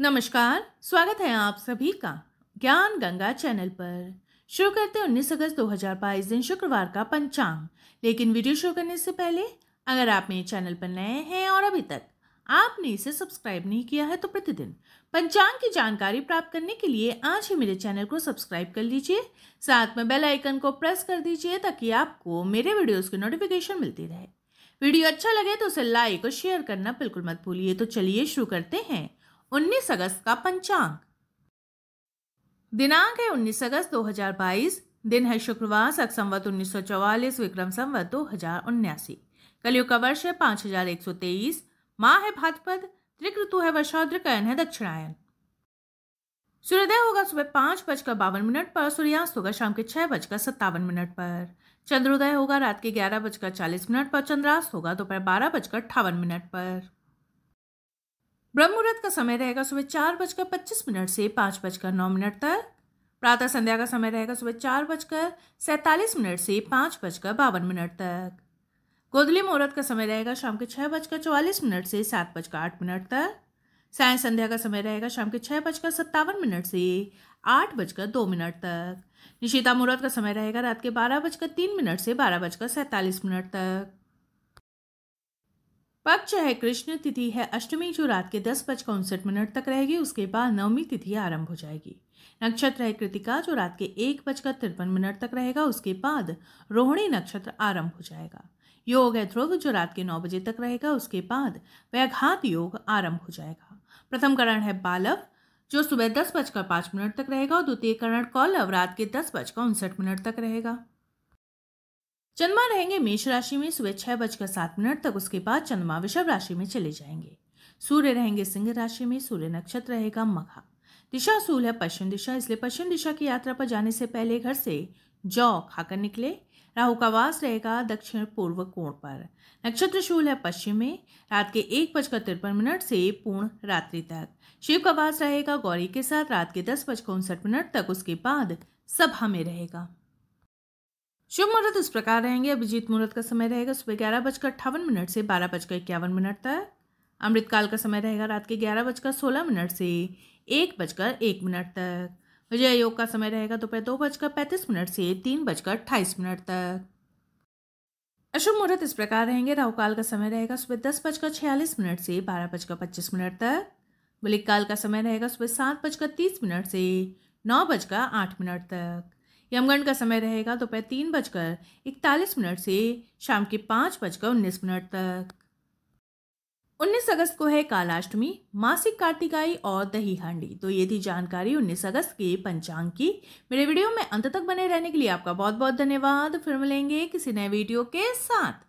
नमस्कार स्वागत है आप सभी का ज्ञान गंगा चैनल पर शुरू करते हैं उन्नीस अगस्त दो हजार बाईस दिन शुक्रवार का पंचांग लेकिन वीडियो शुरू करने से पहले अगर आप मेरे चैनल पर नए हैं और अभी तक आपने इसे सब्सक्राइब नहीं किया है तो प्रतिदिन पंचांग की जानकारी प्राप्त करने के लिए आज ही मेरे चैनल को सब्सक्राइब कर लीजिए साथ में बेल आइकन को प्रेस कर दीजिए ताकि आपको मेरे वीडियोस की नोटिफिकेशन मिलती रहे वीडियो अच्छा लगे तो उसे लाइक और शेयर करना बिल्कुल मत भूलिए तो चलिए शुरू करते हैं 19 अगस्त का पंचांग दिनांक है 19 अगस्त 2022 दिन है शुक्रवार सक संवत उन्नीस विक्रम संवत दो हजार उन्यासी कलयुग का वर्ष है पांच हजार एक सौ तेईस माँ है भाद्रपद त्रिक ऋतु है वर्षाद्र कयन है दक्षिणायन सूर्योदय होगा सुबह पांच बजकर बावन मिनट पर सूर्यास्त होगा शाम के छह बजकर सत्तावन मिनट पर चंद्रोदय होगा रात के ग्यारह बजकर चालीस मिनट पर चंद्रास्त होगा दोपहर बारह बजकर अट्ठावन मिनट पर ब्रह्म मुहूर्त का समय रहेगा सुबह चार बजकर पच्चीस मिनट से पाँच बजकर नौ मिनट तक प्रातः संध्या का समय रहेगा सुबह चार बजकर सैंतालीस मिनट से पाँच बजकर बावन मिनट तक गोधली मुहूर्त का समय रहेगा शाम के छः बजकर चौवालीस मिनट से सात बजकर आठ मिनट तक साय संध्या का समय रहेगा शाम के छः बजकर सत्तावन मिनट से आठ बजकर दो मिनट तक निशिता मुहूर्त का समय रहेगा रात के बारह बजकर तीन मिनट से बारह बजकर सैंतालीस मिनट तक पक्ष है कृष्ण तिथि है अष्टमी जो रात के दस बजकर उनसठ मिनट तक रहेगी उसके बाद नवमी तिथि आरंभ हो जाएगी नक्षत्र है कृतिका जो रात के एक बजकर तिरपन मिनट तक रहेगा उसके बाद रोहिणी नक्षत्र आरंभ हो जाएगा योग है ध्रुव जो रात के नौ बजे तक रहेगा उसके बाद व्याघात योग आरंभ हो जाएगा प्रथम करण है बालव जो सुबह दस बजकर पाँच मिनट तक रहेगा और द्वितीय करण कौलव रात के दस बजकर उनसठ मिनट तक रहेगा चंद्रमा रहेंगे मेष राशि में सुबह छह बजकर सात मिनट तक उसके बाद चंद्रमा वृषभ राशि में चले जाएंगे सूर्य रहेंगे सिंह राशि में सूर्य नक्षत्र रहेगा मघा दिशा सूल है पश्चिम दिशा इसलिए पश्चिम दिशा की यात्रा पर जाने से पहले घर से जौ खाकर निकले राहु का वास रहेगा दक्षिण पूर्व कोण पर नक्षत्र शूल है पश्चिम में रात के एक बजकर तिरपन मिनट से पूर्ण रात्रि तक शिव का वास रहेगा गौरी के साथ रात के दस बजकर उनसठ मिनट तक उसके बाद सभा में रहेगा शुभ मुहूर्त इस प्रकार रहेंगे अभिजीत मुहूर्त का समय रहेगा सुबह ग्यारह बजकर अट्ठावन मिनट से बारह बजकर इक्यावन मिनट तक अमृतकाल का समय रहेगा रात के ग्यारह बजकर सोलह मिनट से एक बजकर एक मिनट तक विजय योग का समय रहेगा दोपहर दो बजकर पैंतीस मिनट से तीन बजकर अट्ठाईस मिनट तक अशुभ मुहूर्त इस प्रकार रहेंगे राहुकाल का समय रहेगा सुबह दस बजकर छियालीस मिनट से बारह बजकर पच्चीस मिनट तक बुलिक काल का समय रहेगा सुबह सात बजकर तीस मिनट से नौ बजकर आठ मिनट तक यमगण का समय रहेगा दोपहर तो तीन बजकर इकतालीस मिनट से शाम के पाँच बजकर उन्नीस मिनट तक उन्नीस अगस्त को है कालाष्टमी मासिक कार्तिकाई और दही हांडी तो ये थी जानकारी उन्नीस अगस्त के पंचांग की मेरे वीडियो में अंत तक बने रहने के लिए आपका बहुत बहुत धन्यवाद फिर मिलेंगे किसी नए वीडियो के साथ